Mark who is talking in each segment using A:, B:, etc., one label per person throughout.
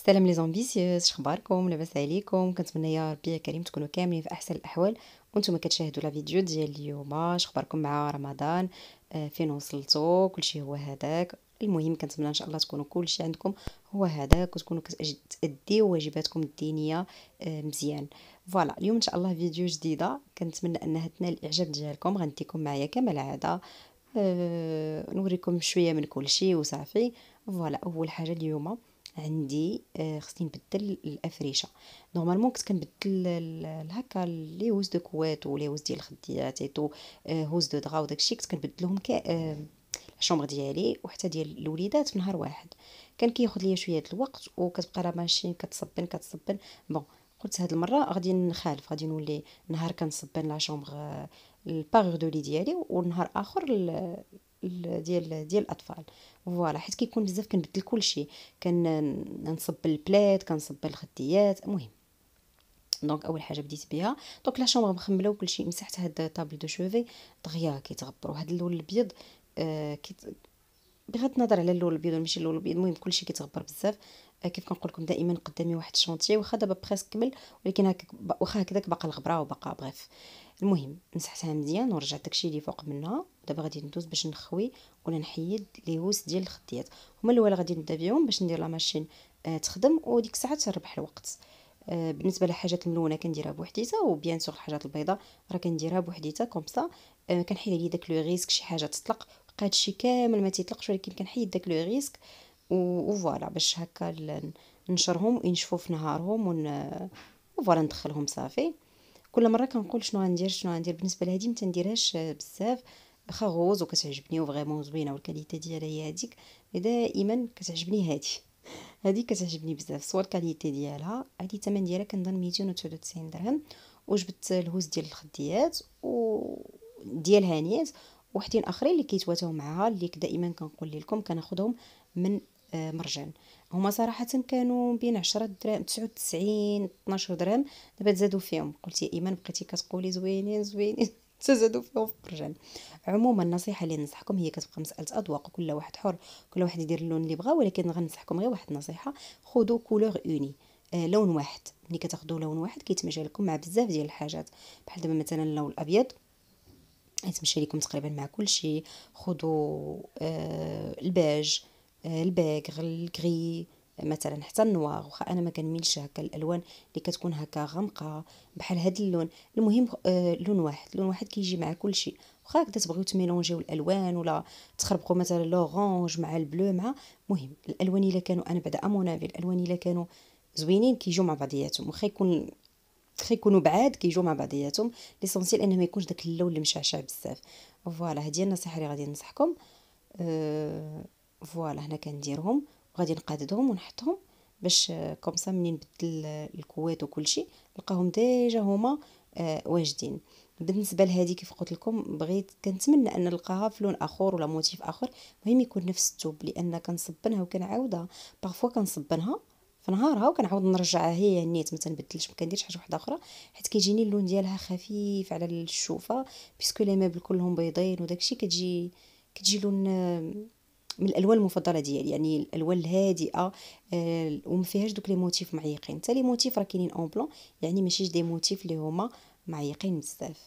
A: السلام لي زومبيسيوس شخباركم لاباس عليكم كنتمنى يا ربي يا كريم تكونوا كاملين في احسن الاحوال وانتم كتشاهدوا لا فيديو ديال اليوم شخباركم مع رمضان آه، فين وصلتوا كلشي هو هذاك المهم كنتمنى ان شاء الله تكونوا كلشي عندكم هو هذاك وتكونوا كتاديو واجباتكم الدينيه آه، مزيان فوالا اليوم ان شاء الله فيديو جديده كنتمنى انها تنال الاعجاب ديالكم غنديكم معايا كما العاده أه نوريكم شويه من كلشي وصافي فوالا اول حاجه اليوم عندي آه، خصني نبدل الافريشه نورمالمون كنت كنبدل هكا لي هوز دو كوات ولي هوز ديال الخديات اي آه، تو هوز دو دغا وداكشي كنت كنبدلهم كا آه، الشومبر ديالي وحتى ديال الوليدات في نهار واحد كان كياخذ ليا شويه الوقت وكتبقى راه ماشين كتصبن كتصبن بون قلت هاد المره غادي نخالف غادي نولي نهار كنصبن لا شومبر البارغ دو لي ديالي ونهار اخر ديال ديال الاطفال فوالا حيت كيكون بزاف كنبدل كلشي كنصب البلات كنصب الخديات المهم دونك اول حاجه بديت بها دونك لا شومبر مخمله وكلشي مسحت هاد طابل دو شوفي دغيا كيتغبروا هاد اللون الابيض آه كيت نظر على اللون الابيض ماشي اللون الابيض المهم كلشي كيتغبر بزاف آه، كيف كنقول لكم دائما قدامي واحد الشونتي واخا دابا بريسك كمل ولكن هكا واخا هكذاك باقا الغبره وباقا بغيف المهم مسحتها مزيان ورجعت داكشي اللي فوق منها دابا غادي ندوز باش نخوي ولا نحيد لي هوس ديال الخديات هما الاول غادي نبدا بهم باش ندير لا ماشين آه تخدم وديك الساعه تربح الوقت آه بالنسبه للحاجات الملونه كنديرها بوحديتها وبيان سور الحاجات البيضاء راه كنديرها بوحديتها كوم سا آه كنحيد عليا داك لو ريسك شي حاجه تطلق بقى هادشي كامل ما تيطلقش ولكن كنحيد داك لو ريسك وفوالا باش هكا نشرهم وينشفوا في نهارهم ون وفوالا ندخلهم صافي كل مره كنقول شنو غندير شنو غندير بالنسبه لهادي ما تنديرهاش آه، بزاف واخا غوز وكتعجبني وفريمون زوينه والكاليتي ديالها هي هذيك دائما كتعجبني هذه هذه كتعجبني بزاف سوا الكاليتي ديالها هذه الثمن ديالها كنظن 299 درهم وجبت الهوز ديال الخديات و ديال هانيات وحدين اخرين اللي كيتواتاو معها اللي دائما كنقول لكم كناخذهم من آه، مرجان هما صراحه كانوا بين 10 دراهم 99 12 درهم دابا تزادوا فيهم قلت يا ايمان بقيتي كتقولي زوينين زوينين تزادوا فيهم فرجان عموما النصيحه اللي ننصحكم هي كتبقى مساله اذواق كل واحد حر كل واحد يدير اللون اللي بغا ولكن غنصحكم غير واحد النصيحه خذوا كولور اوني آه لون واحد ملي كتاخذوا لون واحد كيتمشى لكم مع بزاف ديال الحاجات بحال دابا مثلا اللون الابيض كيتمشى لكم تقريبا مع كل شيء خذوا آه الباج آه الباكغ الكري مثلا حتى النوار واخا انا ما كنميلش هكا الالوان اللي كتكون هكا غامقه بحال هاد اللون المهم آه لون واحد لون واحد كيجي مع كلشي واخا هكذا تبغيو تميلونجيو الالوان ولا تخربقوا مثلا لورونج مع البلو مع مهم الالوان الا كانوا انا بعدا امونافي الالوان الا كانوا زوينين كيجيو مع بعضياتهم واخا يكون خي يكونوا بعاد كيجيو مع بعضياتهم ليسونسيل انه ما يكونش داك اللون المشعشع بزاف فوالا هذه النصيحه اللي غادي ننصحكم أه فوالا هنا كنديرهم وغادي نقاددهم ونحطهم باش كومسا آه, منين نبدل آه, الكوات وكل شيء نلقاهم ديجا هما آه, واجدين بالنسبه لهذه كيف قلت لكم بغيت كنتمنى ان نلقاها في لون اخر ولا موتيف اخر المهم يكون نفس الثوب لان كنصبنها وكنعاودها بارفو كنصبنها في نهارها وكنعاود نرجعها هي نيت ما تنبدلش ما كنديرش حاجه واحده اخرى حيت كيجيني اللون ديالها خفيف على الشوفه بيسكو لي ميبل كلهم بيضين وداكشي كتجي كتجي لون من الالوان المفضله ديالي يعني الالوان الهادئه آه، وما فيهاش دوك لي موتيف معيقين حتى لي موتيف راه كاينين اون بلون يعني ماشيش دي موتيف اللي هما معيقين بزاف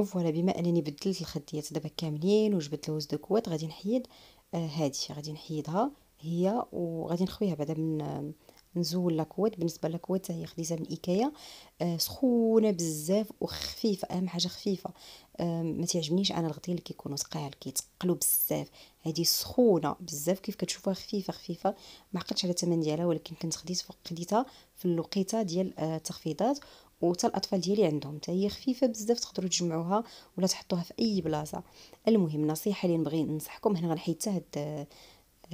A: وفوالا بما انني بدلت الخديات دابا كاملين وجبت لوز دو كوات غادي نحيد آه، هادي آه غادي نحيدها هي وغادي نخويها بعدا من آه، نزول لاكوات بالنسبه لاكوات هي خديتها من ايكيا آه، سخونه بزاف وخفيفه اهم حاجه خفيفه ما تعجبنيش انا الغطيه اللي كيكونوا ثقال كيتقلوا بزاف هذه سخونه بزاف كيف كتشوفوها خفيفه خفيفه ما عقلتش على الثمن ديالها ولكن كنت خديت خديتها في الوقيته ديال التخفيضات وحتى الاطفال ديالي عندهم حتى هي خفيفه بزاف تقدروا تجمعوها ولا تحطوها في اي بلاصه المهم نصيحه اللي نبغي ننصحكم هنا غنحيد هاد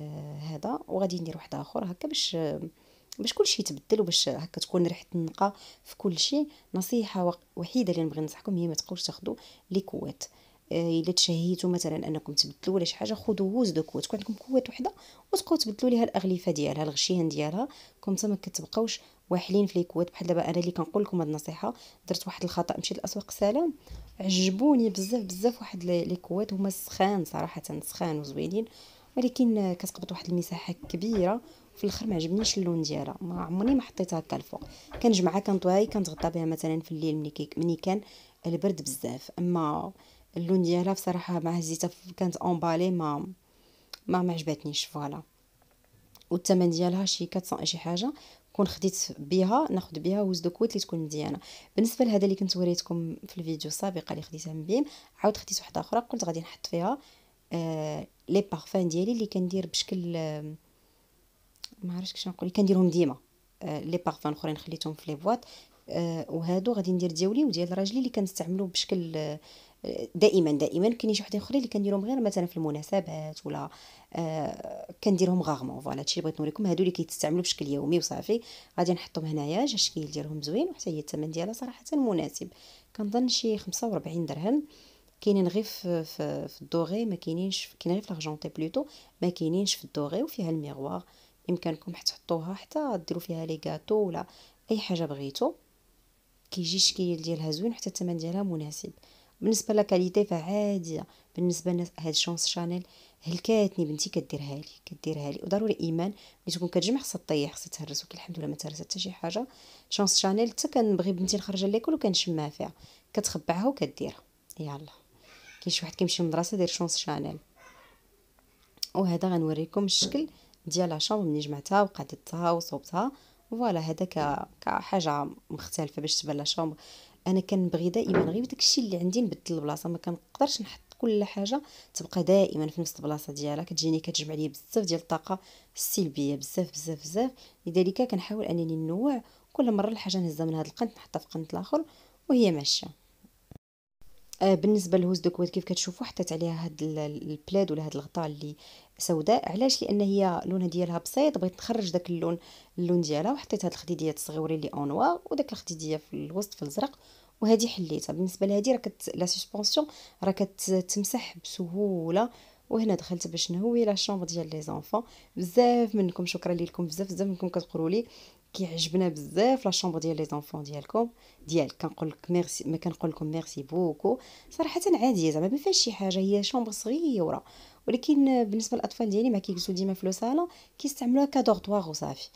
A: آه، هذا وغادي ندير واحد اخر هكا باش باش كلشي يتبدل وباش هكا تكون ريحه النقا في كلشي نصيحه وحيده اللي نبغي ننصحكم هي ما تبقاوش تاخذوا كوات آه، الا تشهيتوا مثلا انكم تبدلوا ولا شي حاجه خذوا هوز دو كوات كون عندكم كوات وحده وتبقاو تبدلوا ليها الاغلفه ديالها الغشيان ديالها كون ما كتبقاوش واحلين في الكوات بحال دابا انا اللي كنقول لكم هاد النصيحه درت واحد الخطا مشيت لاسواق سلام عجبوني بزاف بزاف واحد لي كوات هما سخان صراحه سخان وزوينين ولكن كتقبض واحد المساحه كبيره في الاخر ما عجبنيش اللون ديالها ما عمرني ما حطيتها هكا الفوق كنجمعها كنطويها كنتغطى بها مثلا في الليل ملي ملي كان البرد بزاف اما اللون ديالها بصراحه مع الزيته كانت اونبالي ما ما ما عجبتنيش فوالا والثمن ديالها شي 400 شي حاجه كون خديت بها ناخذ بها وز دو كويت اللي تكون مزيانه بالنسبه لهذا اللي كنت وريتكم في الفيديو السابقه اللي خديتها من بيم عاود خديت واحده اخرى قلت غادي نحط فيها آه لي بارفان ديالي اللي كندير بشكل آه، ما عرفتش كيفاش نقول كنديرهم ديما آه لي بارفان اخرين خليتهم في لي بواط آه وهادو غادي ندير ديالي وديال راجلي اللي كنستعملو بشكل آه دائما دائما كاين شي وحدين اخرين اللي كنديرهم غير مثلا في المناسبات ولا آه كنديرهم غارمون فوالا هادشي اللي بغيت نوريكم هادو اللي كيتستعملوا بشكل يومي وصافي غادي نحطهم هنايا جا الشكل ديالهم زوين وحتى هي الثمن ديالها صراحه مناسب كنظن شي 45 درهم كاينين غير في, في, الدوغي ما كاينينش كاين غير في لارجونتي بلوتو ما كاينينش في الدوغي وفيها الميغوار يمكنكم تحطوها حتى ديروا فيها لي غاتو ولا اي حاجه بغيتو كيجي الشكل ديالها زوين حتى الثمن ديالها مناسب بالنسبه لا كاليتي فعاديه بالنسبه لهاد هاد شونس شانيل هلكاتني بنتي كديرها لي كديرها لي وضروري ايمان ملي تكون كتجمع خصها طيح خصها تهرس وكي الحمد لله ما تهرس حتى شي حاجه شونس شانيل حتى كنبغي بنتي نخرج ليكول وكنشمها فيها كتخبعها وكديرها يلا كاين شي واحد كيمشي للمدرسه داير شونس شانيل وهذا غنوريكم الشكل ديال لاشامبر ملي جمعتها وقعدتها وصوبتها فوالا هذا كحاجه مختلفه باش تبان لاشامبر انا كنبغي دائما غير داكشي اللي عندي نبدل البلاصه ما كنقدرش نحط كل حاجه تبقى دائما في نفس البلاصه ديالها كتجيني كتجمع لي بزاف ديال الطاقه السلبيه بزاف بزاف بزاف لذلك كنحاول انني ننوع كل مره الحاجه نهزها من هذا القنت نحطها في قنت الاخر وهي ماشيه آه، بالنسبه لهوز دوكويت كيف كتشوفوا حطيت عليها هاد البلاد ولا هاد الغطاء اللي سوداء علاش لان هي لونها ديالها بسيط بغيت نخرج داك اللون اللون ديالها وحطيت هاد الخديديات الصغيورين لي اونوا وداك الخديديه في الوسط في الازرق وهذه حليتها بالنسبه لهذه راه كت لا سسبونسيون راه كتمسح بسهوله وهنا دخلت باش نهوي لا شومبر ديال لي زونفون بزاف منكم شكرا لكم بزاف بزاف منكم كتقولوا لي كيعجبنا بزاف لا شومبر ديال لي زونفون ديالكم ديالك كنقول لك ميرسي ما كنقول لكم ميرسي بوكو صراحه عاديه زعما ما فيهاش شي حاجه هي شومبر صغيره ولكن بالنسبه للاطفال ديالي ما كيجلسوا ديما في لو صالون كيستعملوها كدورطوار وصافي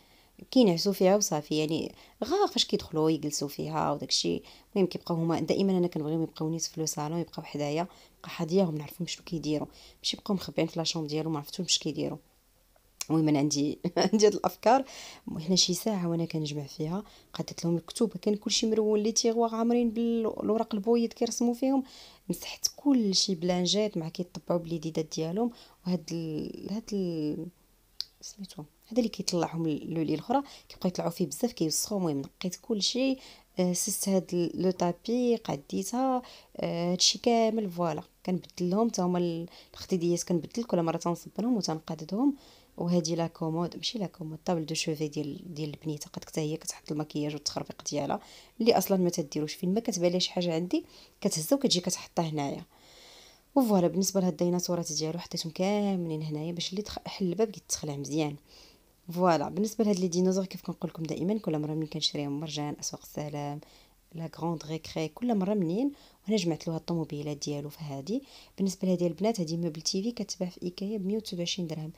A: كينعسوا فيها وصافي يعني غير فاش كيدخلوا يجلسوا فيها وداكشي المهم كيبقاو هما دائما انا كنبغيهم يبقاو نيت في لو صالون يبقاو حدايا بقى حدياهم نعرفهم شنو كيديروا ماشي يبقاو مخبيين في لاشوم ديالهم ما عرفتهمش كيديروا المهم انا عندي عندي هاد الافكار وحنا شي ساعه وانا كنجمع فيها قادت لهم الكتب كان كلشي مرون لي تيغوا عامرين بالوراق البويض كيرسموا فيهم مسحت كلشي بلانجات مع كيطبعوا بليديدات ديالهم وهاد ال... هاد ال... سميتو هذا اللي كيطلعهم لولي الاخرى كيبقاو يطلعوا فيه بزاف كيوسخوا المهم نقيت كلشي آه، سست هاد لو طابي قديتها آه، هادشي كامل فوالا كنبدل لهم حتى هما الخديديات كنبدل كل مره تنصب لهم وتنقاددهم وهذه لا كومود ماشي لا كومود طابل دو شوفي ديال ديال البنيته قد حتى هي كتحط المكياج والتخربيق ديالها اللي اصلا ما تديروش فين ما كتبان شي حاجه عندي كتهزها وكتجي كتحطها هنايا وفوالا بالنسبه لهاد الديناصورات ديالو حطيتهم كاملين هنايا باش اللي حل الباب يتخلع مزيان فوالا بالنسبه لهاد لي ديناصور كيف كنقول لكم دائما كل مره ملي كنشريهم مرجان اسواق السلام لا غروند ريكري كل مره منين وهنا جمعت له الطوموبيلات ديالو فهادي بالنسبه لهادي البنات هادي موبل تيفي كتباع في ايكيا ب 129 درهم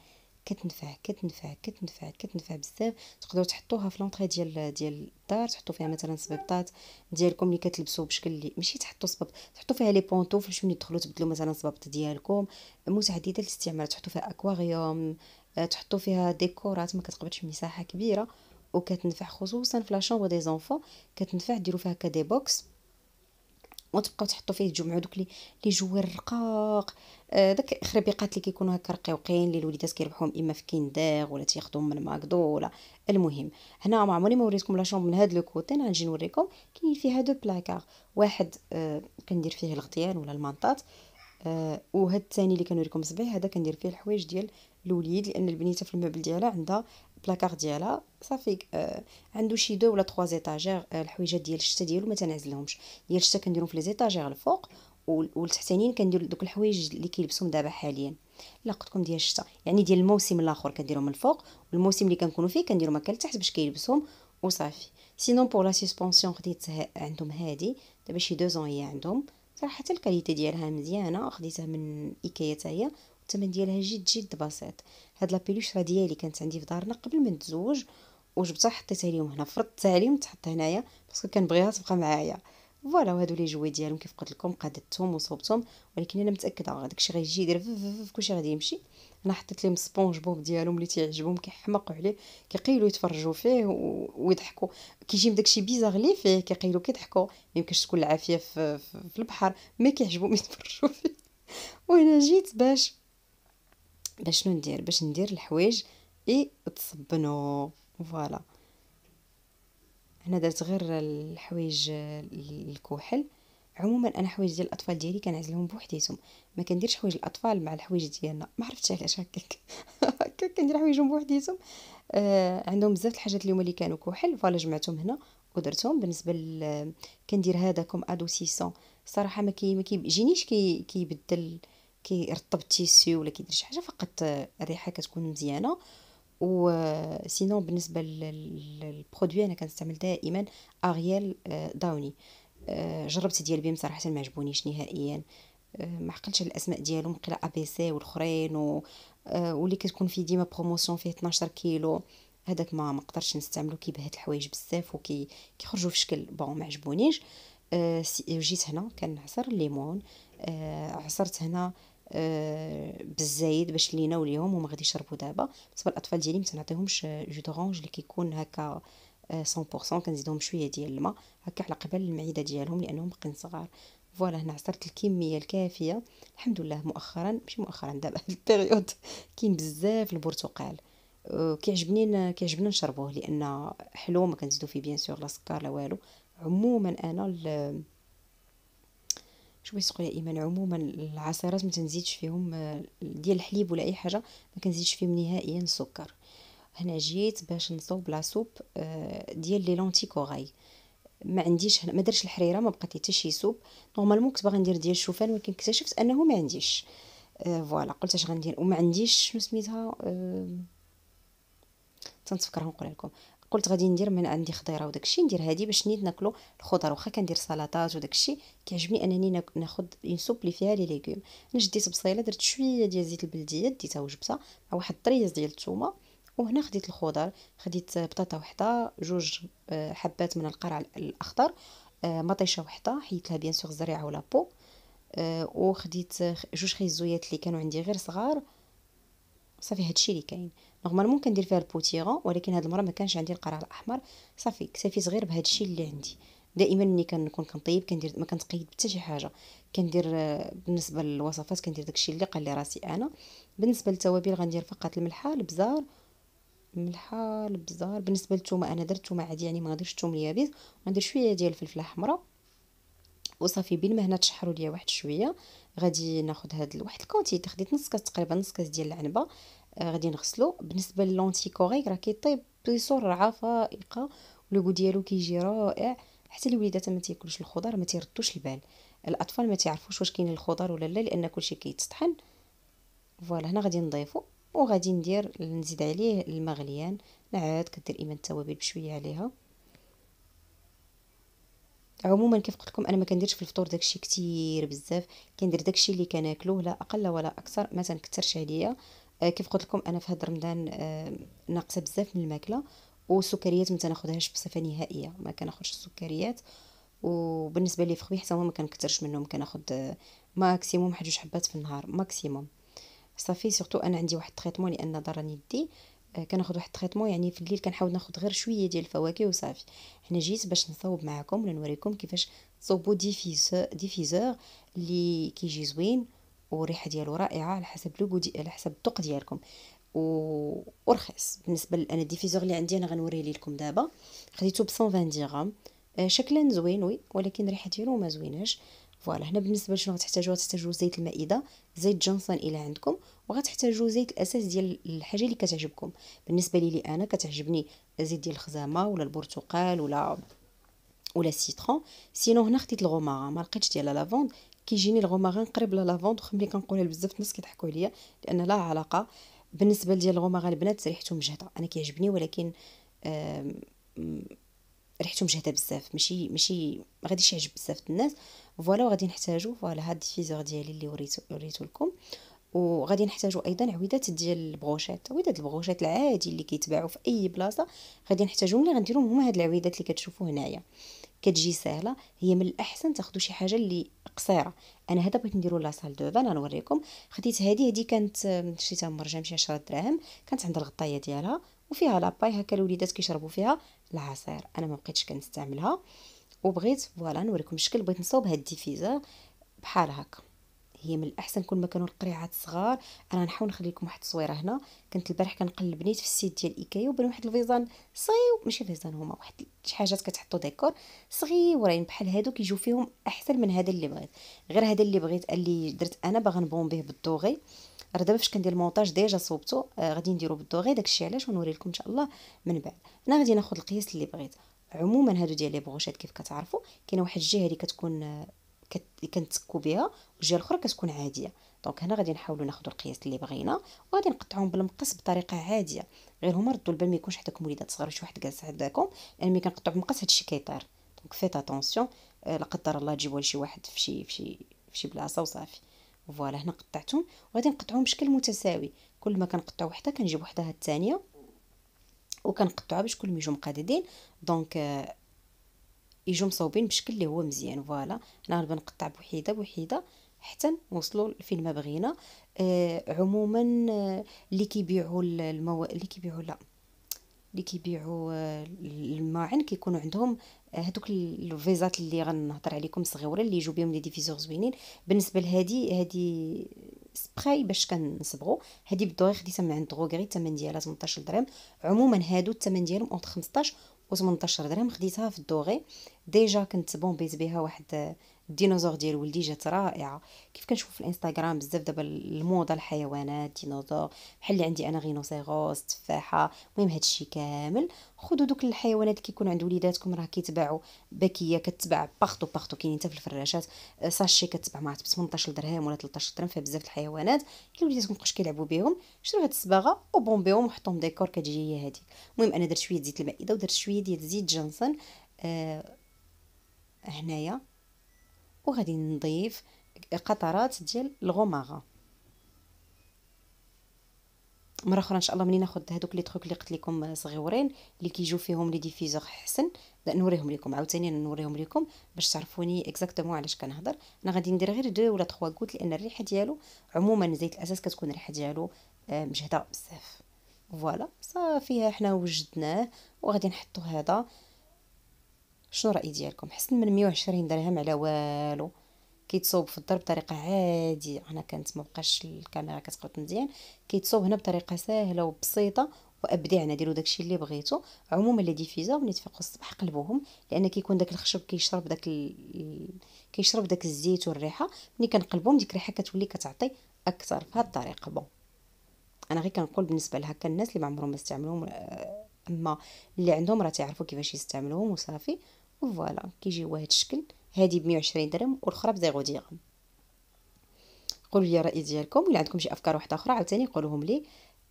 A: كتنفع كتنفع كتنفع كتنفع بزاف تقدروا تحطوها في لونطري ديال ديال الدار تحطوا فيها مثلا سبيبطات ديالكم اللي كتلبسوا بشكل اللي ماشي تحطوا سبب تحطوا فيها لي بونطو باش ملي تدخلوا تبدلوا مثلا سبابط ديالكم متعدده الاستعمال تحطوا فيها اكواريوم آه، تحطوا فيها ديكورات ما كتقبلش مساحه كبيره وكتنفع خصوصا في لا شومبر دي زونفون كتنفع ديروا فيها كدي بوكس وتبقاو تحطوا فيه تجمعوا دوك لي لي جوار الرقاق آه، داك خربيقات اللي كيكونوا هكا رقيقين اللي الوليدات كيربحوهم اما في كينداغ ولا تياخذوهم من ماكدو ولا المهم هنا ما عمرني ما وريتكم لا شومب من هاد لو كوتي غنجي نوريكم كاين فيها دو بلاكار واحد آه كندير فيه الغطيان ولا المنطات آه وهاد الثاني اللي كنوريكم صبيح هذا كندير فيه الحوايج ديال الوليد لان البنيته في المبل ديالها عندها البلاكار ديالها صافي آه عنده شي دو ولا 3 زيتاجيغ آه الحويجات ديال الشتا ديالو ما تنعزلهمش ديال الشتا كنديرهم في لي زيتاجير الفوق والتحتانيين كندير دوك الحوايج اللي كيلبسهم دابا حاليا لا قدكم ديال الشتا يعني ديال الموسم الاخر كنديرهم الفوق والموسم اللي كنكونوا فيه كنديرهم هكا لتحت باش كيلبسهم وصافي سينون بور لا سسبونسيون خديت عندهم هادي دابا شي دو زون هي عندهم صراحه الكاليتي ديالها مزيانه خديتها من ايكيا حتى هي الثمن ديالها جد جد بسيط هاد لا راه ديالي كانت عندي في دارنا قبل ما نتزوج وجبتها حطيتها ليهم هنا فرضت عليهم تحط هنايا باسكو كنبغيها تبقى معايا فوالا وهادو لي جوي ديالهم كيف قلت لكم قادتهم وصوبتهم ولكن انا متاكده داكشي غيجي يدير كلشي غادي يمشي انا حطيت لهم سبونج بوب ديالهم اللي تيعجبهم كيحماقوا عليه كيقيلوا يتفرجوا فيه ويضحكوا من داكشي بيزاغ لي فيه كيقيلوا كيضحكوا يمكنش تكون العافيه في, في البحر ما كيعجبهم يتفرجوا فيه وانا جيت باش باش شنو ندير باش ندير الحوايج تصبنو فوالا هنا درت غير الحوايج الكحل عموما انا حوايج ديال الاطفال ديالي كنعزلهم بوحديتهم ما كنديرش حوايج الاطفال مع الحوايج ديالنا ما عرفتش علاش هكاك كندير حوايجهم بوحديتهم آه عندهم بزاف الحاجات اليوم اللي كانوا كحل فوالا جمعتهم هنا ودرتهم بالنسبه ل... كندير هذا كوم ادوسيسون صراحه ما كي ما كيجينيش كي كيبدل كيرطب التيسيو ولا كيدير شي حاجه فقط الريحه كتكون مزيانه و سينو بالنسبه للبرودوي انا كنستعمل دائما اريال آه، داوني آه، جربت ديال بيم صراحه ما عجبونيش نهائيا آه، ما عقلتش على الاسماء ديالهم قلا ا بي سي والاخرين و... واللي كتكون فيه ديما بروموسيون فيه 12 كيلو هذاك ما مقدرش نستعملو كيبهت الحوايج بزاف وكي كيخرجوا في شكل بون ما عجبونيش جيت هنا كنعصر الليمون عصرت هنا آه، بالزايد باش ليناو اليوم هما غادي يشربوا دابا بالنسبه للاطفال ديالي ما تنعطيهمش جو دورونج اللي كيكون هكا 100% آه، كنزيدهم شويه ديال الماء هكا على قبل المعده ديالهم لانهم باقيين صغار فوالا هنا عصرت الكميه الكافيه الحمد لله مؤخرا ماشي مؤخرا دابا هاد البيريود كاين بزاف البرتقال آه، كيعجبني كيعجبنا نشربوه لان حلو ما كنزيدو فيه بيان سور لا سكر لا والو عموما انا شو سقوا يا ايمان عموما العصيرات ما تنزيدش فيهم آه، ديال الحليب ولا اي حاجه ما كنزيدش فيهم نهائيا السكر هنا جيت باش نصوب لا سوب آه، ديال لي لونتي كوغاي ما عنديش هنا ما درتش الحريره ما بقات حتى شي سوب نورمالمون كنت باغي ندير ديال الشوفان ولكن اكتشفت انه ما عنديش آه، فوالا قلت اش غندير وما عنديش شنو سميتها تنتفكرها نقول لكم قلت غادي ندير من عندي خضيره وداكشي ندير هذه باش نيت ناكلو الخضر واخا كندير سلطات وداكشي كيعجبني انني ناخذ سوب لي فيها لي ليغوم انا شديت بصيله درت شويه ديال زيت البلديه ديتها وجبتها مع واحد الطريز ديال الثومه وهنا خديت الخضر خديت بطاطا وحده جوج آه، حبات من القرع الاخضر آه، مطيشه وحده حيت لها بيان سور الزريعه ولا بو آه، وخديت جوج خيزويات اللي كانوا عندي غير صغار صافي هادشي اللي كاين نورمالمون كندير فيها البوتيغون ولكن هاد المره ما كانش عندي القرع الاحمر صافي كتافي صغير بهذا الشيء اللي عندي دائما ملي كنكون كنطيب كندير ما كنتقيد حتى شي حاجه كندير آه، بالنسبه للوصفات كندير داكشي اللي قال لي راسي انا بالنسبه للتوابل غندير فقط الملحه البزار الملحه البزار بالنسبه للثومه انا درت الثومه عادي يعني ما غاديرش الثوم اليابس غندير شويه ديال الفلفله الحمراء وصافي بين ما هنا تشحروا ليا واحد شويه غادي ناخذ هاد واحد الكونتي خديت نص كاس تقريبا نص كاس ديال العنبه آه، غادي نغسلو بالنسبه للونتي كوريك راه كيطيب بسرعه فائقه ولوكو ديالو كيجي رائع حتى الوليدات ما تاكلوش الخضر ما تيردوش البال الاطفال ما تعرفوش واش كاين الخضر ولا لا لان كلشي كيتطحن فوالا هنا غادي نضيفو وغادي ندير نزيد عليه الماء غليان عاد كدير ايمان التوابل بشويه عليها عموما كيف قلت لكم انا ما كنديرش في الفطور داكشي كتير بزاف كندير داكشي اللي كناكلوه لا اقل ولا اكثر ما تنكثرش عليا آه، كيف قلت لكم انا في هذا رمضان آه، ناقصه بزاف من الماكله والسكريات ما تناخذهاش بصفه نهائيه ما كناخذش السكريات وبالنسبه لي فخوي حتى هما ما كنكثرش منهم كناخذ ماكسيموم واحد آه، جوج حبات في النهار ماكسيموم صافي سورتو انا عندي واحد التريتمون لان ضرني يدي كناخذ واحد التريتمون يعني في الليل كنحاول ناخذ غير شويه ديال الفواكه وصافي هنا جيت باش نصاوب معكم ولا نوريكم كيفاش تصوبوا ديفيزور ديفيزور اللي كيجي زوين وريحه ديالو رائعه على حسب لوغو دي على حسب الذوق ديالكم و... ورخيص بالنسبه انا الديفيزور اللي عندي انا غنوريه لكم دابا خديته ب 120 درهم شكلا زوين وي ولكن ريحه ديالو ما زويناش فوالا هنا بالنسبه لشنو غتحتاجوا تحتاجوا زيت المائده زيت جونسون الا عندكم وغتحتاجوا زيت الاساس ديال الحاجه اللي كتعجبكم بالنسبه لي, لي انا كتعجبني زيت ديال الخزامه ولا البرتقال ولا ولا سيترون سينو هنا خديت الغومارا ما لقيتش ديال لافوند كيجيني الغومارين قريب للافوندغ ملي كنقولها لبزاف الناس كيضحكوا عليا لان لا علاقه بالنسبه ديال الغوماغين البنات ريحته مجهده انا كيعجبني ولكن ريحته مجهده بزاف ماشي ماشي ما غاديش يعجب بزاف الناس فوالا وغادي نحتاجو فوالا هاد الديفيزور ديالي اللي وريتو وريتو لكم وغادي نحتاجو ايضا عويدات ديال البروشات عويدات البغوشات العادي اللي كيتباعو في اي بلاصه غادي نحتاجو ملي غنديرهم هما هاد العويدات اللي كتشوفو هنايا كتجي ساهله هي من الاحسن تاخذوا شي حاجه اللي قصيره انا هذا بغيت نديرو لا سال دو فان نوريكم خديت هذه هذه كانت شريتها من مرجان بشي 10 دراهم كانت عند الغطايه ديالها وفيها لاباي هكا الوليدات كيشربوا فيها العصير انا ما بقيتش كنستعملها وبغيت فوالا نوريكم الشكل بغيت نصوب هاد الديفيزور بحال هكا هي من الاحسن كل ما كانوا القريعات صغار انا نحاول نخلي لكم واحد التصويره هنا كنت البارح كنقلب نيت في السيت ديال ايكايا وبان واحد الفيزان صغير ماشي فيزان هما واحد شي حاجات كتحطوا ديكور صغيورين بحال هادو كيجيو فيهم احسن من هذا اللي بغيت غير هذا اللي بغيت اللي درت انا باغا نبون به بالدوغي راه دابا فاش كندير المونتاج ديجا صوبته آه غادي نديرو بالدوغي داكشي علاش ونوري لكم ان شاء الله من بعد انا غادي ناخذ القياس اللي بغيت عموما هادو ديال لي بغوشات كيف كتعرفوا كاينه واحد الجهه اللي كتكون آه، كنتسكو بها والجهه الاخرى كتكون عاديه دونك هنا غادي نحاولوا ناخذوا القياس اللي بغينا وغادي نقطعهم بالمقص بطريقه عاديه غير هما ردوا البال ما يكونش حداك وليدات صغار شي واحد جالس حداكم لان يعني ملي كنقطع بالمقص هادشي كيطير دونك فيت اتونسيون آه، لا قدر الله تجيبوا لشي واحد فشي فشي فشي بلاصه وصافي فوالا هنا قطعتهم وغادي نقطعهم بشكل متساوي كل ما كنقطع وحده كنجيب وحده الثانيه وكنقطعها باش كل ما يجوا مقاددين دونك آه، يجوا مصوبين بشكل اللي هو مزيان فوالا انا غنبقى نقطع بوحيده بوحيده حتى نوصلوا لفين ما بغينا آه عموما آه، اللي كيبيعوا المو... اللي كيبيعوا لا اللي كيبيعوا آه، الماعن كيكونوا عندهم هذوك آه، الفيزات اللي غنهضر عليكم صغيوره اللي يجوا بهم لي ديفيزور زوينين بالنسبه لهادي هادي سبراي باش كنصبغوا هادي بالدوغي خديتها من عند دروغري الثمن ديالها 18 درهم عموما هادو الثمن ديالهم اونت 15 و 18 درهم خديتها في الدوغي ديجا كنت بومبيت بها واحد الديناصور ديال ولدي جات رائعه كيف كنشوف في الانستغرام بزاف دابا الموضه الحيوانات ديناصور بحال اللي عندي انا غينوسيروس تفاحه المهم هادشي كامل خذوا دوك الحيوانات اللي كيكون عند وليداتكم راه كيتباعوا باكيه كتباع باختو باختو كاينين حتى في الفراشات أه، ساشي كتباع مع 18 درهم ولا 13 درهم فيها بزاف الحيوانات اللي وليداتكم بقاش كيلعبوا بهم شرو هاد الصباغه وبومبيهم وحطهم ديكور كتجي هي هذيك المهم انا درت شويه زيت المائده ودرت شويه ديال زيت جونسون آه هنايا وغادي نضيف قطرات ديال الغماغه مره اخرى ان شاء الله منين ناخذ هذوك لي تروك اللي قلت لكم صغيورين اللي كيجيو فيهم لي ديفيزور حسن نوريهم لكم عاوتاني نوريهم لكم باش تعرفوني اكزاكتومون علاش كنهضر انا غادي ندير غير دو ولا تخوا كوت لان الريحه ديالو عموما زيت الاساس كتكون الريحه ديالو آه، مجهده بزاف فوالا صافي حنا وجدناه وغادي نحطو هذا شنو الراي ديالكم حسن من 120 درهم على والو كيتصوب في الدار بطريقه عاديه انا كانت ما بقاش الكاميرا كتقبط مزيان كيتصوب هنا بطريقه سهله وبسيطه وابدع انا ديرو داكشي اللي بغيتو عموما لي ديفيزا ملي تفيقوا الصباح قلبوهم لان كيكون داك الخشب كيشرب داك ال... كيشرب داك الزيت والريحه ملي كنقلبهم ديك الريحه كتولي كتعطي اكثر بهذه الطريقه بون انا غير كنقول بالنسبه لهكا الناس اللي ما عمرهم ما استعملوهم آه، اما اللي عندهم راه تيعرفوا كيفاش يستعملوهم وصافي فوالا كيجيو هاد الشكل هادي ب 120 درهم والاخرى ب 0 درهم قولوا لي الراي ديالكم ولا عندكم شي افكار واحده اخرى عاوتاني قولوهم لي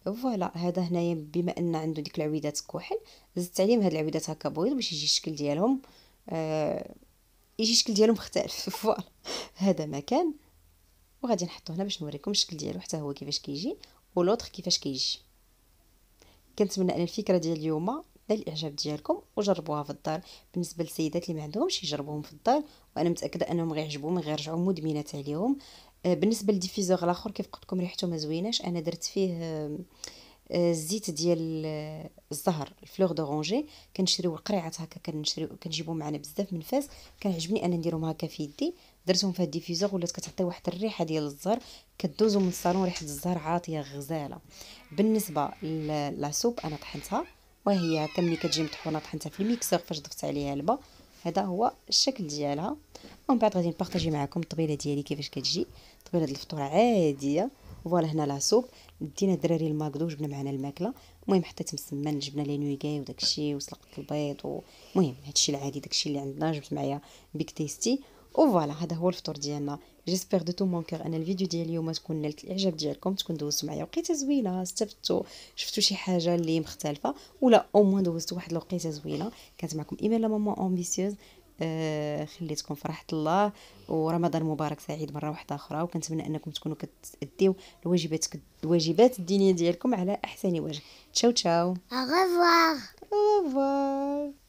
A: فوالا هذا هنايا بما ان عنده ديك العويدات كحل زدت عليهم هاد العويدات هكا بيض باش يجي الشكل ديالهم آه يجي الشكل ديالهم مختلف فوالا هذا مكان وغادي نحطو هنا باش نوريكم الشكل ديالو حتى هو كيفاش كيجي ولوطخ كيفاش كيجي كنتمنى ان الفكره ديال اليوم حتى الاعجاب ديالكم وجربوها في الدار بالنسبه للسيدات اللي ما عندهمش يجربوهم في الدار وانا متاكده انهم غيعجبهم غيرجعوا مدمنات عليهم آه، بالنسبه للديفيزور الاخر كيف قلت لكم ريحته ما زويناش انا درت فيه آه، آه، الزيت ديال الزهر الفلوغ دورانجي كنشريو القريعات هكا كنشريو كنجيبو معنا بزاف من فاس كنعجبني انا نديرهم هكا في يدي درتهم في هاد الديفيزور ولات كتعطي واحد الريحه ديال الزهر كدوزو من الصالون ريحه الزهر عاطيه غزاله بالنسبه لا سوب انا طحنتها وهي حتى ملي كتجي مطحونه طحنتها في الميكسور فاش ضفت عليها الماء هذا هو الشكل ديالها ومن بعد غادي نبارطاجي معكم الطبيله ديالي كيفاش كتجي طبيله ديال الفطور عاديه فوالا هنا لاصوب دينا الدراري الماكدو جبنا معنا الماكله المهم حطيت مسمن جبنا لي نويغاي وداكشي وسلقت البيض المهم هادشي العادي داكشي اللي عندنا جبت معايا بيك تيستي وفوالا هذا هو الفطور ديالنا جيسبر دو تو مون كور ان الفيديو ديال اليوم تكون نالت الاعجاب ديالكم تكون دوزتو معايا وقيته زوينه استفدتوا شفتوا شي حاجه اللي مختلفه ولا او موان دوزتوا واحد الوقيته زوينه كانت معكم ايمان لا ماما امبيسيوز آه، خليتكم في راحه الله ورمضان مبارك سعيد مره واحده اخرى وكنتمنى انكم تكونوا كتاديو الواجبات الواجبات الدينيه ديالكم على احسن وجه تشاو تشاو au revoir